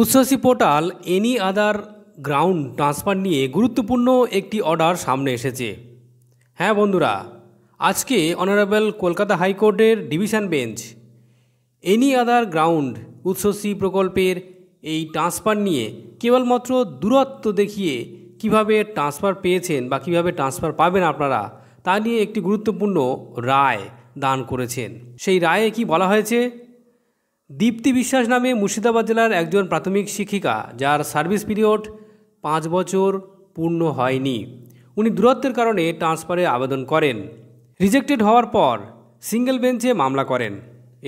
উচ্ছ্বাসী portal any other ground transfer নিয়ে গুরুত্বপূর্ণ একটি অর্ডার সামনে এসেছে হ্যাঁ বন্ধুরা আজকে অনারেবল কলকাতা হাইকোর্টের division bench any other ground উচ্ছ্বাসী প্রকল্পের এই ট্রান্সফার নিয়ে কেবলমাত্র দূরত্ব দেখিয়ে কিভাবে ট্রান্সফার পেয়েছেন বা কিভাবে ট্রান্সফার পাবেন আপনারা তা নিয়ে একটি গুরুত্বপূর্ণ রায় দান করেছেন সেই রায়ে কি বলা হয়েছে দীপ্তি বিশ্বাস নামে মুর্শিদাবাদ জেলার একজন প্রাথমিক শিক্ষিকা যার সার্ভিস পিরিয়ড পাঁচ বছর পূর্ণ হয়নি উনি দূরত্বের কারণে ট্রান্সফারে আবেদন করেন রিজেক্টেড হওয়ার পর সিঙ্গেল বেঞ্চে মামলা করেন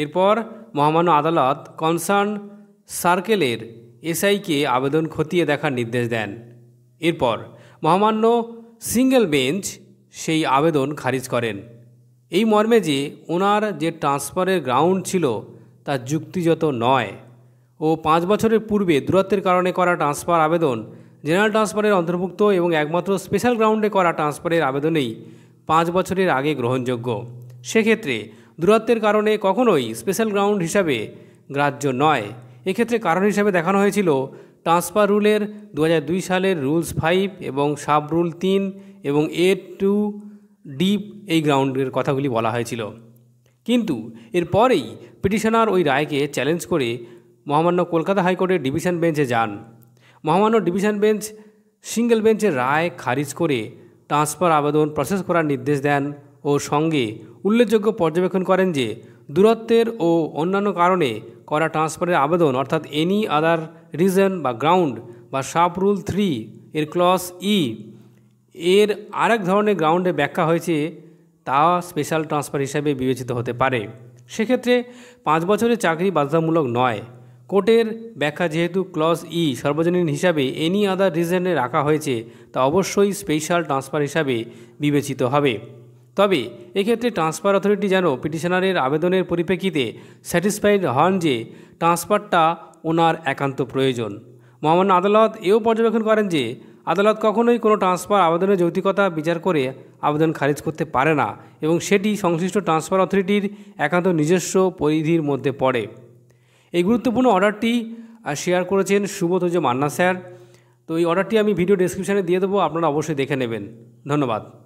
এরপর মহামান্য আদালত কনসার্ন সার্কেলের এসআইকে আবেদন খতিয়ে দেখার নির্দেশ দেন এরপর মহামান্য সিঙ্গেল বেঞ্চ সেই আবেদন খারিজ করেন এই মর্মে যে ওনার যে ট্রান্সফারের গ্রাউন্ড ছিল তা যুক্তিযত নয় ও পাঁচ বছরের পূর্বে দূরত্বের কারণে করা ট্রান্সফার আবেদন জেনারেল ট্রান্সফারের অন্তর্ভুক্ত এবং একমাত্র স্পেশাল গ্রাউন্ডে করা ট্রান্সফারের আবেদনেই পাঁচ বছরের আগে গ্রহণযোগ্য সেক্ষেত্রে দূরত্বের কারণে কখনোই স্পেশাল গ্রাউন্ড হিসাবে গ্রাহ্য নয় এক্ষেত্রে কারণ হিসাবে দেখানো হয়েছিল ট্রান্সফার রুলের দু দুই সালের রুলস ফাইভ এবং সাব রুল তিন এবং এ টু ডিপ এই গ্রাউন্ডের কথাগুলি বলা হয়েছিল কিন্তু এরপরেই পিটিশনার ওই রায়কে চ্যালেঞ্জ করে মহামান্য কলকাতা হাইকোর্টের ডিভিশন বেঞ্চে যান মহামান্য ডিভিশন বেঞ্চ সিঙ্গেল বেঞ্চের রায় খারিজ করে ট্রান্সফার আবেদন প্রসেস করার নির্দেশ দেন ও সঙ্গে উল্লেখযোগ্য পর্যবেক্ষণ করেন যে দূরত্বের ও অন্যান্য কারণে করা ট্রান্সফারের আবেদন অর্থাৎ এনি আদার রিজন বা গ্রাউন্ড বা সাপ রুল থ্রি এর ক্লস ই e এর আরেক ধরনের গ্রাউন্ডে ব্যাখ্যা হয়েছে তা স্পেশাল ট্রান্সফার হিসাবে বিবেচিত হতে পারে সেক্ষেত্রে পাঁচ বছরের চাকরি বাধ্যতামূলক নয় কোর্টের ব্যাখ্যা যেহেতু ক্লজ ই e সর্বজনীন হিসাবে এনি আদার রিজনে রাখা হয়েছে তা অবশ্যই স্পেশাল ট্রান্সফার হিসাবে বিবেচিত হবে তবে এক্ষেত্রে ট্রান্সফার অথরিটি যেন পিটিশনারের আবেদনের পরিপ্রেক্ষিতে স্যাটিসফাইড হন যে ট্রান্সফারটা ওনার একান্ত প্রয়োজন মহামান্য আদালত এও পর্যবেক্ষণ করেন যে আদালত কখনোই কোনো ট্রান্সফার আবেদনের যৌতিকতা বিচার করে আবেদন খারিজ করতে পারে না এবং সেটি সংশ্লিষ্ট ট্রান্সফার অথরিটির একান্ত নিজস্ব পরিধির মধ্যে পড়ে এই গুরুত্বপূর্ণ অর্ডারটি শেয়ার করেছেন সুবোধজ মান্না স্যার তো এই অর্ডারটি আমি ভিডিও ডিসক্রিপশানে দিয়ে দেবো আপনারা অবশ্যই দেখে নেবেন ধন্যবাদ